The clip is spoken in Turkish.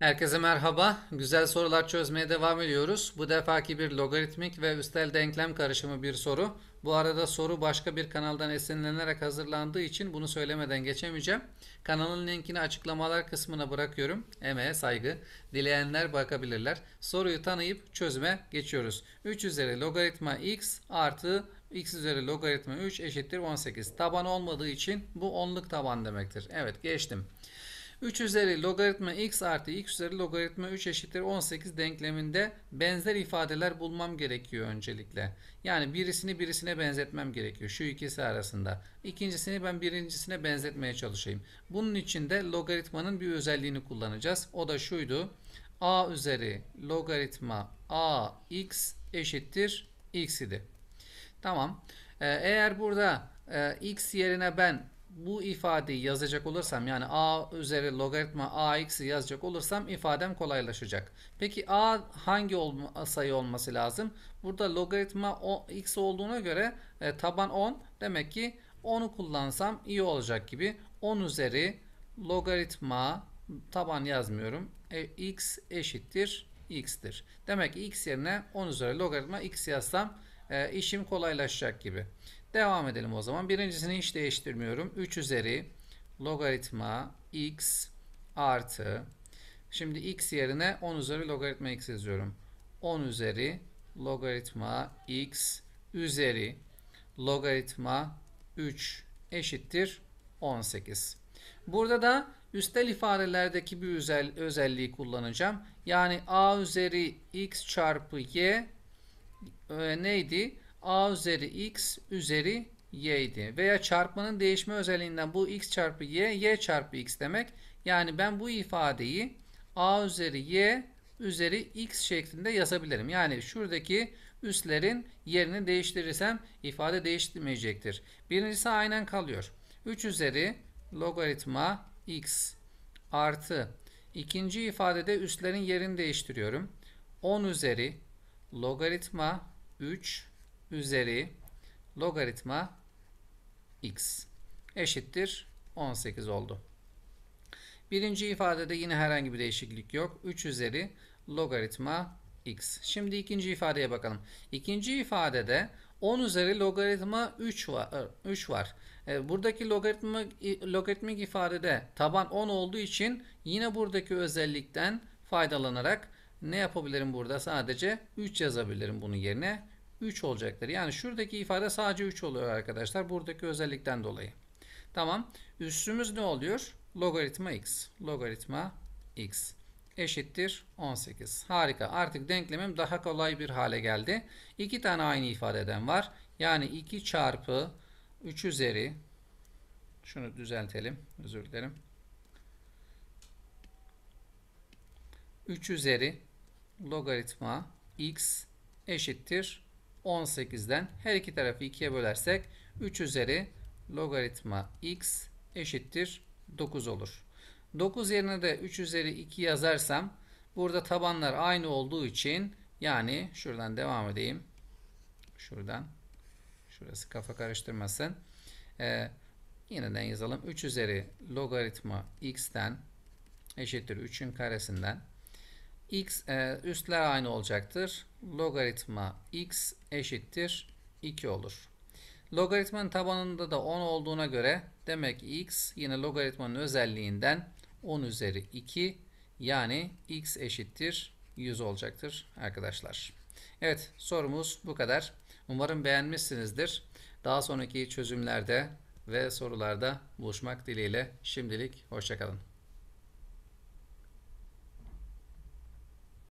Herkese merhaba. Güzel sorular çözmeye devam ediyoruz. Bu defaki bir logaritmik ve üstel denklem karışımı bir soru. Bu arada soru başka bir kanaldan esinlenerek hazırlandığı için bunu söylemeden geçemeyeceğim. Kanalın linkini açıklamalar kısmına bırakıyorum. Emeğe saygı. Dileyenler bakabilirler. Soruyu tanıyıp çözüme geçiyoruz. 3 üzeri logaritma x artı x üzeri logaritma 3 eşittir 18. Taban olmadığı için bu onluk taban demektir. Evet geçtim. 3 üzeri logaritma x artı x üzeri logaritma 3 eşittir 18 denkleminde benzer ifadeler bulmam gerekiyor öncelikle. Yani birisini birisine benzetmem gerekiyor şu ikisi arasında. İkincisini ben birincisine benzetmeye çalışayım. Bunun için de logaritmanın bir özelliğini kullanacağız. O da şuydu. a üzeri logaritma a x eşittir x idi. Tamam. Ee, eğer burada e, x yerine ben bu ifadeyi yazacak olursam yani a üzeri logaritma ax'i yazacak olursam ifadem kolaylaşacak. Peki a hangi olma, sayı olması lazım? Burada logaritma o, x olduğuna göre e, taban 10 demek ki 10'u kullansam iyi olacak gibi 10 üzeri logaritma taban yazmıyorum e, x eşittir x'tir. Demek ki x yerine 10 üzeri logaritma x yazsam e, işim kolaylaşacak gibi. Devam edelim o zaman. Birincisini hiç değiştirmiyorum. 3 üzeri logaritma x artı şimdi x yerine 10 üzeri logaritma x yazıyorum. 10 üzeri logaritma x üzeri logaritma 3 eşittir 18. Burada da üstel ifadelerdeki bir özelliği kullanacağım. Yani a üzeri x çarpı y e, neydi? A üzeri x üzeri y idi. Veya çarpmanın değişme özelliğinden bu x çarpı y, y çarpı x demek. Yani ben bu ifadeyi a üzeri y üzeri x şeklinde yazabilirim. Yani şuradaki üslerin yerini değiştirirsem ifade değişmeyecektir. Birincisi aynen kalıyor. 3 üzeri logaritma x artı ikinci ifadede üslerin yerini değiştiriyorum. 10 üzeri logaritma 3 üzeri logaritma x eşittir 18 oldu. Birinci ifadede yine herhangi bir değişiklik yok. 3 üzeri logaritma x. Şimdi ikinci ifadeye bakalım. İkinci ifadede 10 üzeri logaritma 3 var. 3 e, var. Buradaki logaritmik, logaritmik ifadede taban 10 olduğu için yine buradaki özellikten faydalanarak ne yapabilirim burada? Sadece 3 yazabilirim bunun yerine. 3 olacaktır. Yani şuradaki ifade sadece 3 oluyor arkadaşlar. Buradaki özellikten dolayı. Tamam. Üstümüz ne oluyor? Logaritma x. Logaritma x eşittir 18. Harika. Artık denklemim daha kolay bir hale geldi. İki tane aynı ifadeden var. Yani 2 çarpı 3 üzeri şunu düzeltelim. Özür dilerim. 3 üzeri logaritma x eşittir 18'den her iki tarafı 2'ye bölersek 3 üzeri logaritma x eşittir 9 olur. 9 yerine de 3 üzeri 2 yazarsam burada tabanlar aynı olduğu için yani şuradan devam edeyim. Şuradan. Şurası kafa karıştırmasın. Ee, yeniden yazalım. 3 üzeri logaritma x'ten eşittir 3'ün karesinden x e, üstler aynı olacaktır. Logaritma x eşittir 2 olur. Logaritmanın tabanında da 10 olduğuna göre demek x yine logaritmanın özelliğinden 10 üzeri 2 yani x eşittir 100 olacaktır arkadaşlar. Evet sorumuz bu kadar. Umarım beğenmişsinizdir. Daha sonraki çözümlerde ve sorularda buluşmak dileğiyle şimdilik hoşçakalın.